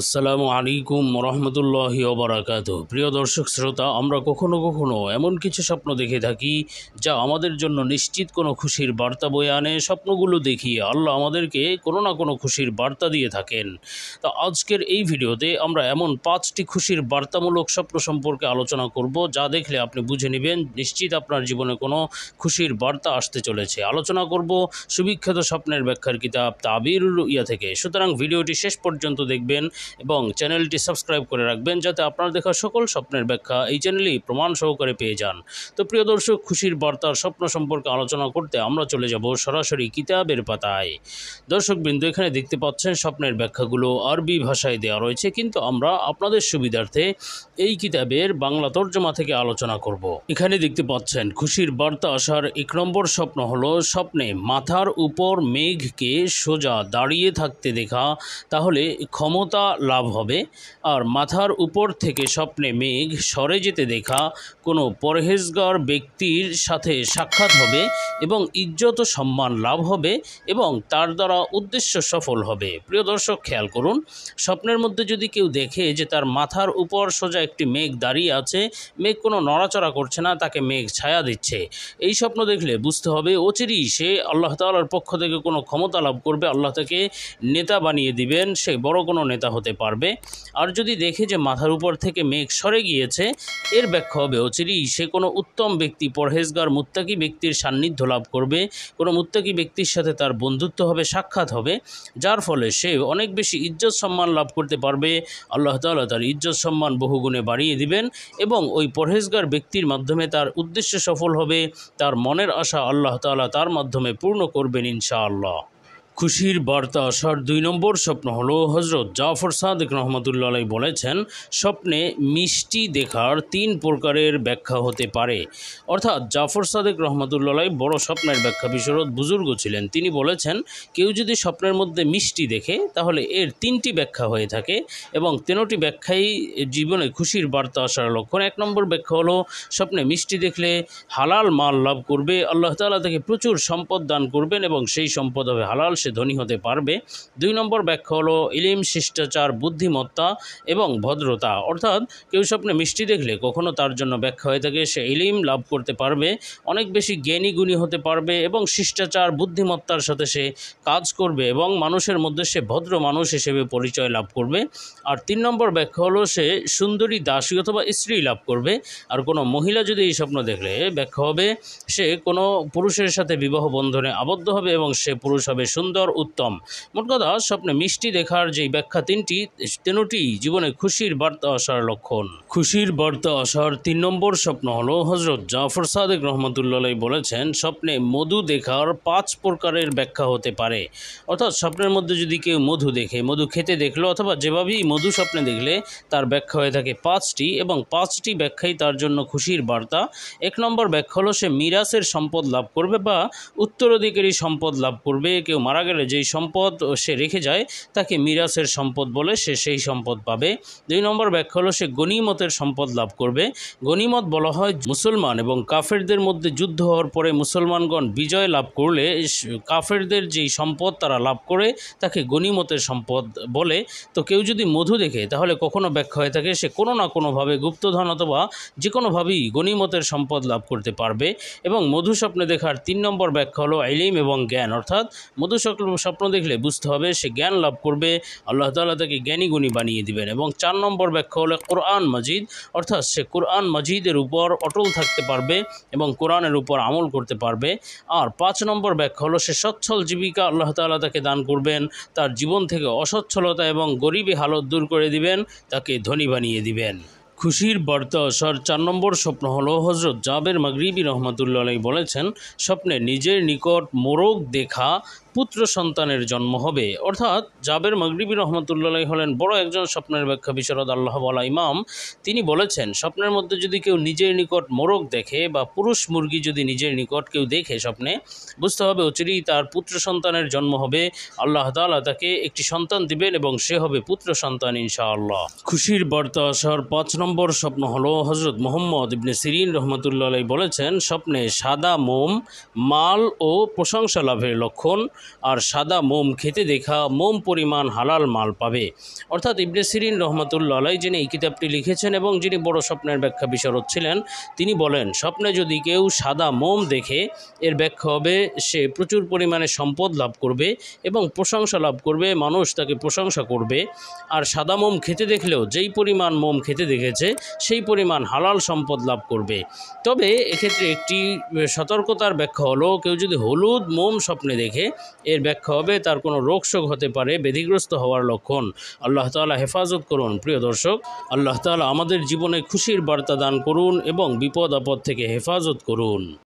আসসালামু আলাইকুম রহমতুল্লাহি ওবরাকাত প্রিয় দর্শক শ্রোতা আমরা কখনো কখনো এমন কিছু স্বপ্ন দেখে থাকি যা আমাদের জন্য নিশ্চিত কোনো খুশির বার্তা বয়ে আনে স্বপ্নগুলো দেখিয়ে আল্লাহ আমাদেরকে কোনো না কোনো খুশির বার্তা দিয়ে থাকেন তা আজকের এই ভিডিওতে আমরা এমন পাঁচটি খুশির বার্তামূলক স্বপ্ন সম্পর্কে আলোচনা করব যা দেখলে আপনি বুঝে নেবেন নিশ্চিত আপনার জীবনে কোনো খুশির বার্তা আসতে চলেছে আলোচনা করব সুবিখ্যাত স্বপ্নের ব্যাখ্যার কিতাব তাবির ইয়া থেকে সুতরাং ভিডিওটি শেষ পর্যন্ত দেখবেন এবং চ্যানেলটি সাবস্ক্রাইব করে রাখবেন যাতে আপনার দেখা সকল স্বপ্নের ব্যাখ্যা এই চ্যানেলেই প্রমাণ সহকারে পেয়ে যান তো প্রিয় দর্শক খুশির বার্তার স্বপ্ন সম্পর্কে আলোচনা করতে আমরা চলে যাব সরাসরি কিতাবের পাতায় দর্শকবৃন্দ এখানে দেখতে পাচ্ছেন স্বপ্নের ব্যাখ্যাগুলো আরবি ভাষায় দেওয়া রয়েছে কিন্তু আমরা আপনাদের সুবিধার্থে এই কিতাবের বাংলা তর্জমা থেকে আলোচনা করব এখানে দেখতে পাচ্ছেন খুশির বার্তা আসার এক নম্বর স্বপ্ন হলো স্বপ্নে মাথার উপর মেঘকে সোজা দাঁড়িয়ে থাকতে দেখা তাহলে ক্ষমতা লাভ হবে আর মাথার উপর থেকে স্বপ্নে মেঘ সরে যেতে দেখা কোনো পরহেজগার ব্যক্তির সাথে সাক্ষাৎ হবে এবং ইজ্জত সম্মান লাভ হবে এবং তার দ্বারা উদ্দেশ্য সফল হবে প্রিয় দর্শক খেয়াল করুন স্বপ্নের মধ্যে যদি কেউ দেখে যে তার মাথার উপর সোজা একটি মেঘ দাঁড়িয়ে আছে মেঘ কোনো নড়াচড়া করছে না তাকে মেঘ ছায়া দিচ্ছে এই স্বপ্ন দেখলে বুঝতে হবে অচিরই সে আল্লাহ তাল্লার পক্ষ থেকে কোনো ক্ষমতা লাভ করবে আল্লাহ তাকে নেতা বানিয়ে দিবেন সে বড় কোনো নেতা হতে হতে পারবে আর যদি দেখে যে মাথার উপর থেকে মেঘ সরে গিয়েছে এর ব্যাখ্যা হবে অচিরেই সে কোনো উত্তম ব্যক্তি পরহেজগার মুত্তাকি ব্যক্তির সান্নিধ্য লাভ করবে কোনো মুত্তাকি ব্যক্তির সাথে তার বন্ধুত্ব হবে সাক্ষাৎ হবে যার ফলে সে অনেক বেশি ইজ্জত সম্মান লাভ করতে পারবে আল্লাহ তালা তার ইজ্জত সম্মান বহুগুণে বাড়িয়ে দিবেন এবং ওই পরহেজগার ব্যক্তির মাধ্যমে তার উদ্দেশ্য সফল হবে তার মনের আশা আল্লাহ তালা তার মাধ্যমে পূর্ণ করবেন ইনশাআল্লাহ খুশির বার্তা আসার দুই নম্বর স্বপ্ন হল হজরত জাফর সাদেক রহমতুল্লাহ বলেছেন স্বপ্নে মিষ্টি দেখার তিন প্রকারের ব্যাখ্যা হতে পারে অর্থাৎ জাফর সাদেক রহমতুল্লাহ বড় স্বপ্নের ব্যাখ্যা বিশরদ বুজুর্গ ছিলেন তিনি বলেছেন কেউ যদি স্বপ্নের মধ্যে মিষ্টি দেখে তাহলে এর তিনটি ব্যাখ্যা হয়ে থাকে এবং তেরোটি ব্যাখ্যাই জীবনে খুশির বার্তা আসার লক্ষণ এক নম্বর ব্যাখ্যা হলো স্বপ্নে মিষ্টি দেখলে হালাল মাল লাভ করবে আল্লাহ তালা থেকে প্রচুর সম্পদ দান করবেন এবং সেই সম্পদ হবে হালাল সে ধনী হতে পারবে দুই নম্বর ব্যাখ্যা হলো ইলিম শিষ্টাচার বুদ্ধিমত্তা এবং ভদ্রতা অর্থাৎ কেউ স্বপ্নে মিষ্টি দেখলে কখনো তার জন্য ব্যাখ্যা হয়ে থাকে সে ইলিম লাভ করতে পারবে অনেক বেশি জ্ঞানী গুণী হতে পারবে এবং শিষ্টাচার বুদ্ধিমত্তার সাথে সে কাজ করবে এবং মানুষের মধ্যে সে ভদ্র মানুষ হিসেবে পরিচয় লাভ করবে আর তিন নম্বর ব্যাখ্যা হলো সে সুন্দরী দাসী অথবা স্ত্রী লাভ করবে আর কোনো মহিলা যদি এই স্বপ্ন দেখলে ব্যাখ্যা হবে সে কোনো পুরুষের সাথে বিবাহ বন্ধনে আবদ্ধ হবে এবং সে পুরুষ হবে সুন্দর সুন্দর উত্তম মোট কথা স্বপ্নে মিষ্টি দেখার যে ব্যাখ্যা তিনটি তিনটি জীবনে খুশির বার্তা আসার লক্ষণ খুশির বার্তা আসার তিন নম্বর স্বপ্ন হল হজরত জাফর সাদেক রহমতুল্লাহ বলেছেন স্বপ্নে মধু দেখার পাঁচ প্রকারের ব্যাখ্যা হতে পারে অর্থাৎ স্বপ্নের মধ্যে যদি কেউ মধু দেখে মধু খেতে দেখলো অথবা যেভাবেই মধু স্বপ্নে দেখলে তার ব্যাখ্যা হয়ে থাকে পাঁচটি এবং পাঁচটি ব্যাখ্যাই তার জন্য খুশির বার্তা এক নম্বর ব্যাখ্যা হলো সে মিরাসের সম্পদ লাভ করবে বা উত্তরাধিকারী সম্পদ লাভ করবে কেউ মারা মারা গেলে যেই সম্পদ সে রেখে যায় তাকে মিরাসের সম্পদ বলে সে সেই সম্পদ পাবে দুই নম্বর ব্যাখ্যা হলো সে গণিমতের সম্পদ লাভ করবে গণিমত বলা হয় মুসলমান এবং কাফেরদের মধ্যে যুদ্ধ হওয়ার পরে মুসলমানগণ বিজয় লাভ করলে কাফেরদের যেই সম্পদ তারা লাভ করে তাকে গণিমতের সম্পদ বলে তো কেউ যদি মধু দেখে তাহলে কখনো ব্যাখ্যা হয়ে থাকে সে কোনো না কোনোভাবে গুপ্তধন অথবা যে কোনোভাবেই গণিমতের সম্পদ লাভ করতে পারবে এবং মধু স্বপ্নে দেখার তিন নম্বর ব্যাখ্যা হলো আইলিম এবং জ্ঞান অর্থাৎ মধু স্বপ্ন দেখলে বুঝতে হবে সে জ্ঞান লাভ করবে আল্লাহ তালা তাকে জ্ঞানী গুণী বানিয়ে দিবেন এবং চার নম্বর ব্যাখ্যা হলো কোরআন মজিদ অর্থাৎ সে কোরআন মজিদের উপর অটল থাকতে পারবে এবং কোরআনের উপর আমল করতে পারবে আর পাঁচ নম্বর ব্যাখ্যা হলো সে সচ্ছল জীবিকা আল্লাহ তালা তাকে দান করবেন তার জীবন থেকে অসচ্ছলতা এবং গরিবী হালত দূর করে দিবেন তাকে ধনী বানিয়ে দিবেন খুশির বার্তা আসার চার নম্বর স্বপ্ন হল হজরত জাবের মাগরিবি রহমতুল্লাহ আলাই বলেছেন স্বপ্নে নিজের নিকট মোরগ দেখা পুত্র সন্তানের জন্ম হবে অর্থাৎ জাবের মগরিবি রহমতুল্লাহ হলেন বড় একজন স্বপ্নের ব্যাখ্যা বিশরদ আল্লাহওয়ালা ইমাম তিনি বলেছেন স্বপ্নের মধ্যে যদি কেউ নিজের নিকট মোরগ দেখে বা পুরুষ মুরগি যদি নিজের নিকট কেউ দেখে স্বপ্নে বুঝতে হবে অচিরেই তার পুত্র সন্তানের জন্ম হবে আল্লাহ তালা তাকে একটি সন্তান দিবেন এবং সে হবে পুত্র সন্তান ইনশাআল্লাহ খুশির বার্তা আসার পাঁচ নম্বর নম্বর স্বপ্ন হলো হজরত মোহাম্মদ ইবনে সিরিন রহমতুল্লাহ বলেছেন স্বপ্নে সাদা মোম মাল ও প্রশংসা লাভের লক্ষণ আর সাদা মোম খেতে দেখা মোম পরিমাণ হালাল মাল পাবে অর্থাৎ ইবনে সিরিন রহমতুল্লাহ যিনি এই কিতাবটি লিখেছেন এবং যিনি বড় স্বপ্নের ব্যাখ্যা বিশারদ ছিলেন তিনি বলেন স্বপ্নে যদি কেউ সাদা মোম দেখে এর ব্যাখ্যা হবে সে প্রচুর পরিমাণে সম্পদ লাভ করবে এবং প্রশংসা লাভ করবে মানুষ তাকে প্রশংসা করবে আর সাদা মোম খেতে দেখলেও যেই পরিমাণ মোম খেতে দেখেছে আছে সেই পরিমাণ হালাল সম্পদ লাভ করবে তবে এক্ষেত্রে একটি সতর্কতার ব্যাখ্যা হলো কেউ যদি হলুদ মোম স্বপ্নে দেখে এর ব্যাখ্যা হবে তার কোনো রোগশোক হতে পারে বেধিগ্রস্ত হওয়ার লক্ষণ আল্লাহ তালা হেফাজত করুন প্রিয় দর্শক আল্লাহ তালা আমাদের জীবনে খুশির বার্তা দান করুন এবং বিপদ আপদ থেকে হেফাজত করুন